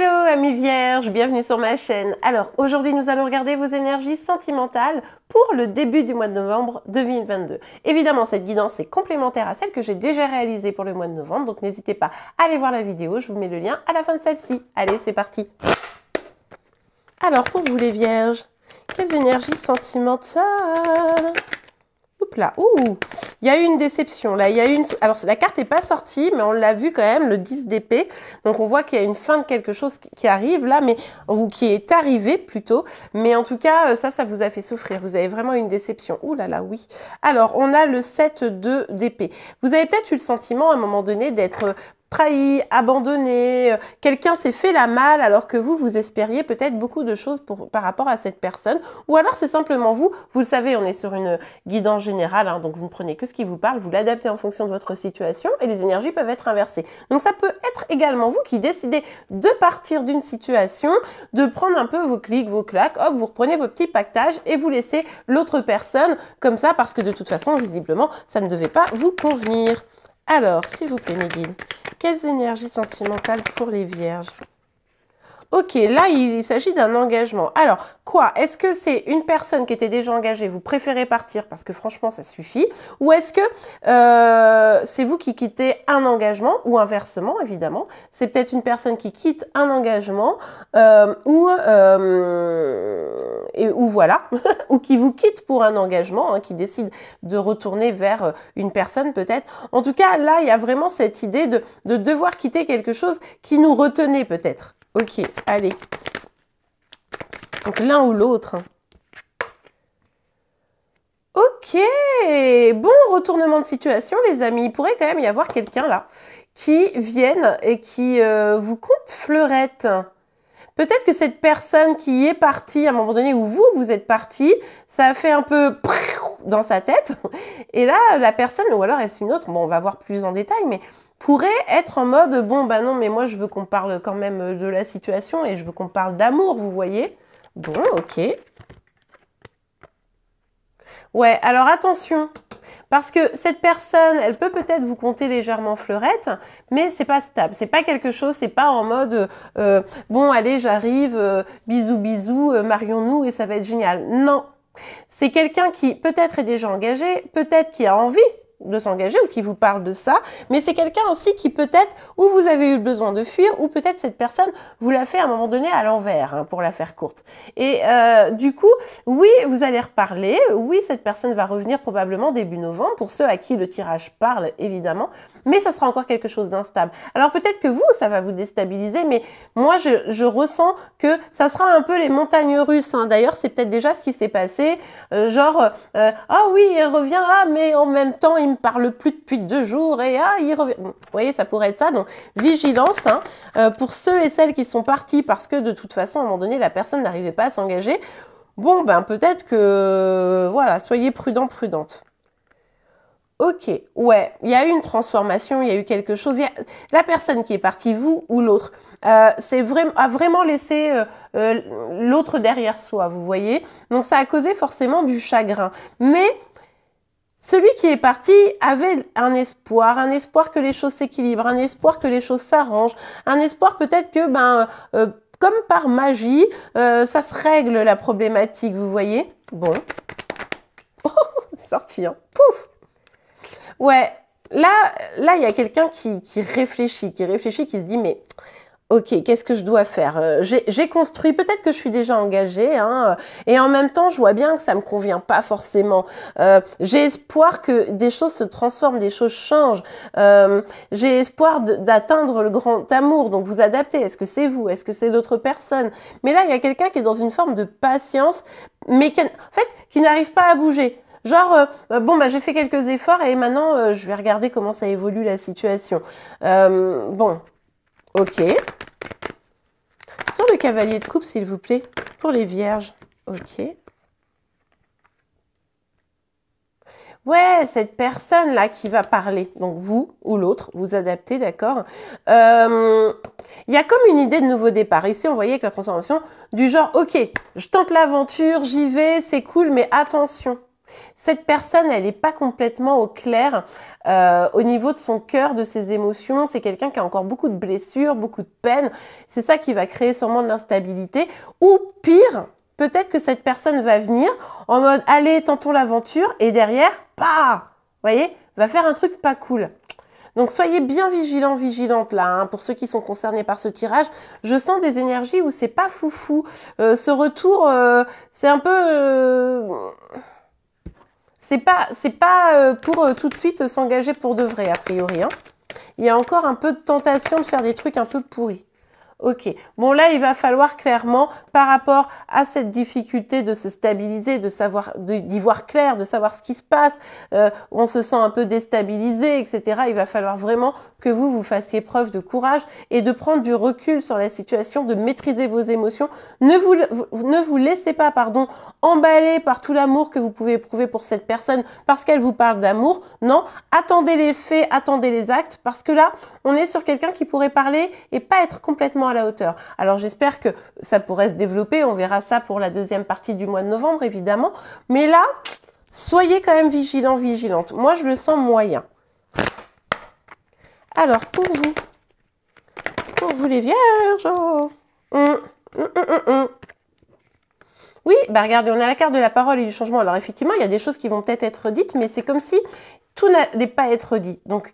Hello amis vierges, bienvenue sur ma chaîne. Alors aujourd'hui nous allons regarder vos énergies sentimentales pour le début du mois de novembre 2022. Évidemment cette guidance est complémentaire à celle que j'ai déjà réalisée pour le mois de novembre, donc n'hésitez pas à aller voir la vidéo, je vous mets le lien à la fin de celle-ci. Allez c'est parti Alors pour vous les vierges, quelles énergies sentimentales Oups là, ouh il y a eu une déception là. Il y a eu une. Alors la carte n'est pas sortie, mais on l'a vu quand même le 10 d'épée. Donc on voit qu'il y a une fin de quelque chose qui arrive là, mais ou qui est arrivé plutôt. Mais en tout cas, euh, ça, ça vous a fait souffrir. Vous avez vraiment une déception. Ouh là là, oui. Alors on a le 7 de d'épée. Vous avez peut-être eu le sentiment à un moment donné d'être euh, trahi, abandonné, euh, quelqu'un s'est fait la malle alors que vous, vous espériez peut-être beaucoup de choses pour, par rapport à cette personne. Ou alors c'est simplement vous, vous le savez, on est sur une guidance générale, hein, donc vous ne prenez que ce qui vous parle, vous l'adaptez en fonction de votre situation et les énergies peuvent être inversées. Donc ça peut être également vous qui décidez de partir d'une situation, de prendre un peu vos clics, vos claques, hop, vous reprenez vos petits pactages et vous laissez l'autre personne comme ça parce que de toute façon, visiblement, ça ne devait pas vous convenir. Alors, s'il vous plaît, Miguel, quelles énergies sentimentales pour les vierges Ok, là, il, s'agit d'un engagement. Alors, quoi Est-ce que c'est une personne qui était déjà engagée, vous préférez partir parce que franchement, ça suffit Ou est-ce que euh, c'est vous qui quittez un engagement ou inversement, évidemment C'est peut-être une personne qui quitte un engagement euh, ou, euh, ou voilà, ou qui vous quitte pour un engagement, hein, qui décide de retourner vers une personne peut-être. En tout cas, là, il y a vraiment cette idée de devoir quitter quelque chose qui nous retenait peut-être. Ok, allez. Donc l'un ou l'autre. Ok, bon retournement de situation les amis. Il pourrait quand même y avoir quelqu'un là qui vienne et qui euh, vous compte fleurette. Peut-être que cette personne qui est partie à un moment donné, où vous, vous êtes parti, ça a fait un peu dans sa tête. Et là, la personne, ou alors est-ce une autre Bon, on va voir plus en détail, mais pourrait être en mode bon bah non mais moi je veux qu'on parle quand même de la situation et je veux qu'on parle d'amour, vous voyez Bon, OK. Ouais, alors attention parce que cette personne, elle peut peut-être vous compter légèrement fleurette, mais c'est pas stable, c'est pas quelque chose, c'est pas en mode euh, bon allez j'arrive, bisou, euh, bisous bisous, euh, marions-nous et ça va être génial. Non, c'est quelqu'un qui peut-être est déjà engagé, peut-être qui a envie de s'engager ou qui vous parle de ça, mais c'est quelqu'un aussi qui peut-être ou vous avez eu le besoin de fuir ou peut-être cette personne vous l'a fait à un moment donné à l'envers hein, pour la faire courte. Et euh, du coup, oui, vous allez reparler, oui, cette personne va revenir probablement début novembre pour ceux à qui le tirage parle évidemment, mais ça sera encore quelque chose d'instable. Alors peut-être que vous, ça va vous déstabiliser, mais moi, je, je, ressens que ça sera un peu les montagnes russes. Hein. D'ailleurs, c'est peut-être déjà ce qui s'est passé, euh, genre, euh, ah oui, il revient, ah, mais en même temps, il me parle plus depuis deux jours, et ah, il revient. vous voyez, ça pourrait être ça, donc vigilance hein, euh, pour ceux et celles qui sont partis, parce que de toute façon, à un moment donné, la personne n'arrivait pas à s'engager. Bon, ben peut-être que, voilà, soyez prudent, prudente. Ok, ouais, il y a eu une transformation, il y a eu quelque chose. La personne qui est partie, vous ou l'autre, euh, c'est vraiment a vraiment laissé euh, euh, l'autre derrière soi, vous voyez. Donc ça a causé forcément du chagrin. Mais celui qui est parti avait un espoir, un espoir que les choses s'équilibrent, un espoir que les choses s'arrangent, un espoir peut-être que ben comme par magie, ça se règle la problématique, vous voyez. Bon, sorti, hein. pouf. Ouais, là, là, il y a quelqu'un qui, qui réfléchit, qui réfléchit, qui se dit, mais Ok, qu'est-ce que je dois faire euh, J'ai construit, peut-être que je suis déjà engagée, hein, et en même temps, je vois bien que ça me convient pas forcément. Euh, j'ai espoir que des choses se transforment, des choses changent. Euh, j'ai espoir d'atteindre le grand amour, donc vous adaptez. Est-ce que c'est vous Est-ce que c'est d'autres personnes Mais là, il y a quelqu'un qui est dans une forme de patience, mais fait, qui n'arrive pas à bouger. Genre, euh, euh, bon, bah, j'ai fait quelques efforts et maintenant, euh, je vais regarder comment ça évolue la situation. bon, ok. Sur le cavalier de coupe, s'il vous plaît, pour les vierges. Ok. Ouais, cette personne-là qui va parler, donc vous ou l'autre, vous adaptez, d'accord il y a comme une idée de nouveau départ. Ici, on voyait que la transformation du genre, ok, je tente l'aventure, j'y vais, c'est cool, mais attention cette personne, elle n'est pas complètement au clair euh, au niveau de son cœur, de ses émotions. C'est quelqu'un qui a encore beaucoup de blessures, beaucoup de peines. C'est ça qui va créer sûrement de l'instabilité. Ou pire, peut-être que cette personne va venir en mode allez, tentons l'aventure et derrière, pas, vous voyez, va faire un truc pas cool. Donc soyez bien vigilants, vigilantes là, hein, pour ceux qui sont concernés par ce tirage. Je sens des énergies où c'est pas foufou. Euh, ce retour, euh, c'est un peu c'est pas, c'est pas euh, pour euh, tout de suite euh, s'engager pour de vrai, a priori. Hein. Il y a encore un peu de tentation de faire des trucs un peu pourris. Ok. Bon là, il va falloir clairement, par rapport à cette difficulté de se stabiliser, de savoir, d'y voir clair, de savoir ce qui se passe, euh, on se sent un peu déstabilisé, etc. Il va falloir vraiment que vous vous fassiez preuve de courage et de prendre du recul sur la situation, de maîtriser vos émotions. Ne vous ne vous laissez pas, pardon, emballer par tout l'amour que vous pouvez éprouver pour cette personne parce qu'elle vous parle d'amour. Non, attendez les faits, attendez les actes parce que là, on est sur quelqu'un qui pourrait parler et pas être complètement à la hauteur. Alors j'espère que ça pourrait se développer, on verra ça pour la deuxième partie du mois de novembre évidemment, mais là, soyez quand même vigilants, vigilantes. Moi, je le sens moyen. Alors pour vous, pour vous les vierges, oh. hum, hum, hum, oui, bah regardez, on a la carte de la parole et du changement. Alors effectivement, il y a des choses qui vont peut-être être dites, mais c'est comme si tout n'allait pas être dit. Donc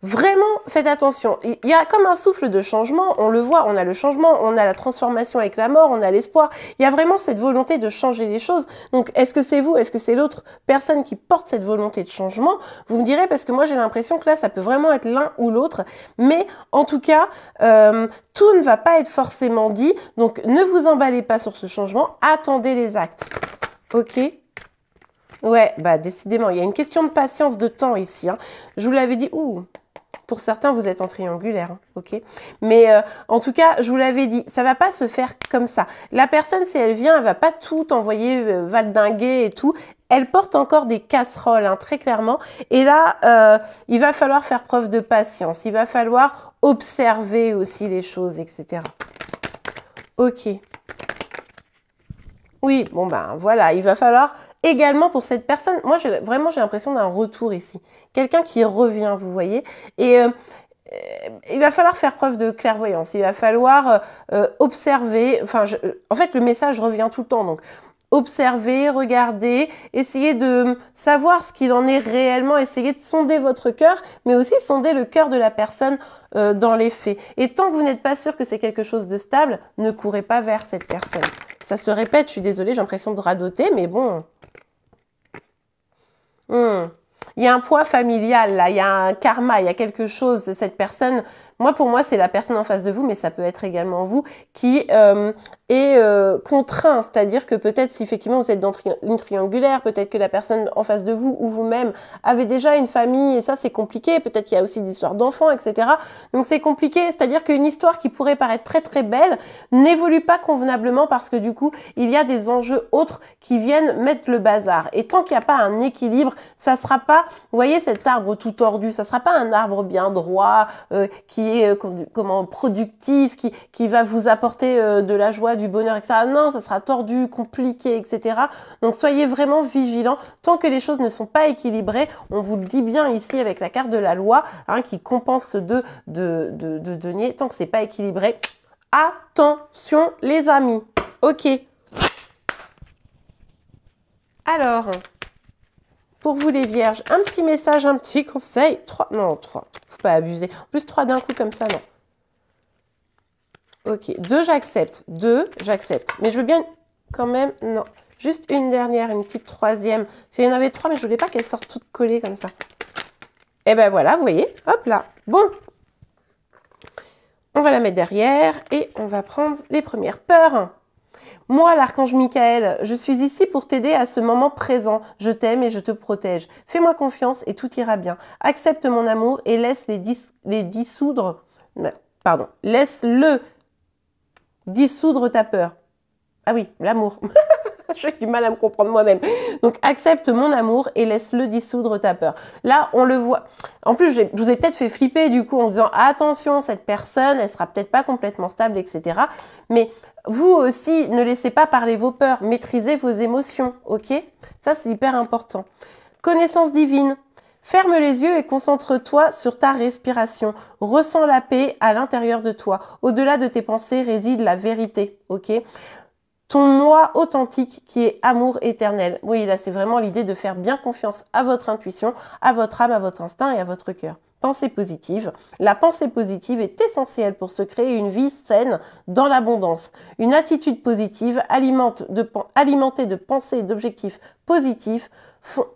Vraiment, faites attention. Il y a comme un souffle de changement, on le voit, on a le changement, on a la transformation avec la mort, on a l'espoir. Il y a vraiment cette volonté de changer les choses. Donc, est-ce que c'est vous, est-ce que c'est l'autre personne qui porte cette volonté de changement Vous me direz, parce que moi j'ai l'impression que là, ça peut vraiment être l'un ou l'autre. Mais en tout cas, euh, tout ne va pas être forcément dit. Donc, ne vous emballez pas sur ce changement, attendez les actes. Ok Ouais, bah décidément, il y a une question de patience, de temps ici. Hein. Je vous l'avais dit, ouh pour certains, vous êtes en triangulaire, hein, ok Mais euh, en tout cas, je vous l'avais dit, ça va pas se faire comme ça. La personne, si elle vient, elle va pas tout envoyer euh, valdinguer et tout. Elle porte encore des casseroles, hein, très clairement. Et là, euh, il va falloir faire preuve de patience. Il va falloir observer aussi les choses, etc. Ok. Oui, bon ben voilà, il va falloir également pour cette personne. Moi, vraiment, j'ai l'impression d'un retour ici. Quelqu'un qui revient, vous voyez. Et euh, euh, il va falloir faire preuve de clairvoyance. Il va falloir euh, observer. Enfin, en fait, le message revient tout le temps. Donc, observer, regarder, essayer de savoir ce qu'il en est réellement, essayer de sonder votre cœur, mais aussi sonder le cœur de la personne dans les faits. Et tant que vous n'êtes pas sûr que c'est quelque chose de stable, ne courez pas vers cette personne. Ça se répète, je suis désolée, j'ai l'impression de radoter, mais bon, Hmm. Il y a un poids familial là, il y a un karma, il y a quelque chose. Cette personne moi, pour moi, c'est la personne en face de vous, mais ça peut être également vous, qui euh, est euh, contraint. C'est-à-dire que peut-être si effectivement vous êtes dans une triangulaire, peut-être que la personne en face de vous ou vous-même avez déjà une famille, et ça c'est compliqué. Peut-être qu'il y a aussi des histoires d'enfants, etc. Donc c'est compliqué. C'est-à-dire qu'une histoire qui pourrait paraître très très belle n'évolue pas convenablement parce que du coup, il y a des enjeux autres qui viennent mettre le bazar. Et tant qu'il n'y a pas un équilibre, ça ne sera pas, vous voyez cet arbre tout tordu, ça ne sera pas un arbre bien droit euh, qui euh, comment productif, qui, va vous apporter euh, de la joie, du bonheur, etc. Non, ça sera tordu, compliqué, etc. Donc soyez vraiment vigilants. Tant que les choses ne sont pas équilibrées, on vous le dit bien ici avec la carte de la loi hein, qui compense de, de, de deniers. Tant que c'est pas équilibré, attention les amis. Ok. Alors. Pour vous les vierges, un petit message, un petit conseil. Trois, non, trois. Faut pas abuser. En plus, trois d'un coup comme ça, non. Ok, deux, j'accepte. Deux, j'accepte. Mais je veux bien quand même, non. Juste une dernière, une petite troisième. Il y en avait trois, mais je voulais pas qu'elles sortent toutes collées comme ça. Et eh ben voilà, vous voyez, hop là. Bon, on va la mettre derrière et on va prendre les premières peurs. Moi, l'archange Michael, je suis ici pour t'aider à ce moment présent. Je t'aime et je te protège. Fais-moi confiance et tout ira bien. Accepte mon amour et laisse les, les dissoudre. Pardon. Laisse-le dissoudre ta peur. Ah oui, l'amour. J'ai du mal à me comprendre moi-même. Donc accepte mon amour et laisse-le dissoudre ta peur. Là, on le voit. En plus, je vous ai peut-être fait flipper du coup en disant attention, cette personne, elle sera peut-être pas complètement stable, etc. Mais vous aussi, ne laissez pas parler vos peurs, maîtrisez vos émotions, ok Ça, c'est hyper important. Connaissance divine. Ferme les yeux et concentre-toi sur ta respiration. Ressens la paix à l'intérieur de toi. Au-delà de tes pensées réside la vérité, ok ton moi authentique qui est amour éternel. Oui, là, c'est vraiment l'idée de faire bien confiance à votre intuition, à votre âme, à votre instinct et à votre cœur. Pensée positive. La pensée positive est essentielle pour se créer une vie saine dans l'abondance. Une attitude positive alimentée de pensées et d'objectifs positifs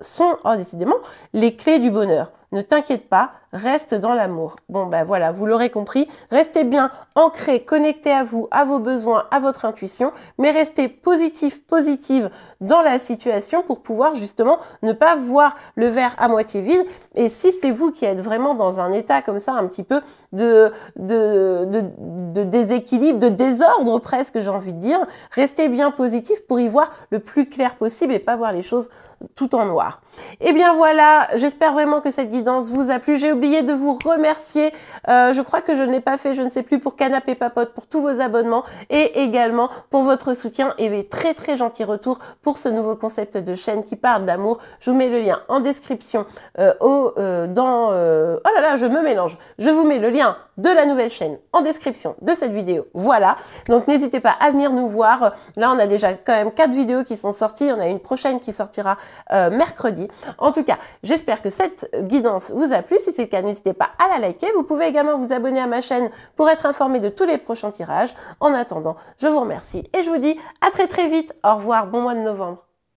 sont, oh, décidément, les clés du bonheur. Ne t'inquiète pas, reste dans l'amour. Bon ben voilà, vous l'aurez compris, restez bien ancré, connecté à vous, à vos besoins, à votre intuition, mais restez positif, positive dans la situation pour pouvoir justement ne pas voir le verre à moitié vide. Et si c'est vous qui êtes vraiment dans un état comme ça, un petit peu de, déséquilibre, de désordre presque, j'ai envie de dire, restez bien positif pour y voir le plus clair possible et pas voir les choses tout en noir. Et eh bien voilà, j'espère vraiment que cette guide vous a plu. J'ai oublié de vous remercier. Euh, je crois que je ne l'ai pas fait, je ne sais plus, pour Canapé Papote, pour tous vos abonnements et également pour votre soutien et les très très gentils retours pour ce nouveau concept de chaîne qui parle d'amour. Je vous mets le lien en description euh, au, euh, dans... oh là là, je me mélange. Je vous mets le lien de la nouvelle chaîne en description de cette vidéo. Voilà. Donc n'hésitez pas à venir nous voir. Là, on a déjà quand même quatre vidéos qui sont sorties. On a une prochaine qui sortira mercredi. En tout cas, j'espère que cette guidance vous a plu. Si c'est le cas, n'hésitez pas à la liker. Vous pouvez également vous abonner à ma chaîne pour être informé de tous les prochains tirages. En attendant, je vous remercie et je vous dis à très très vite. Au revoir, bon mois de novembre.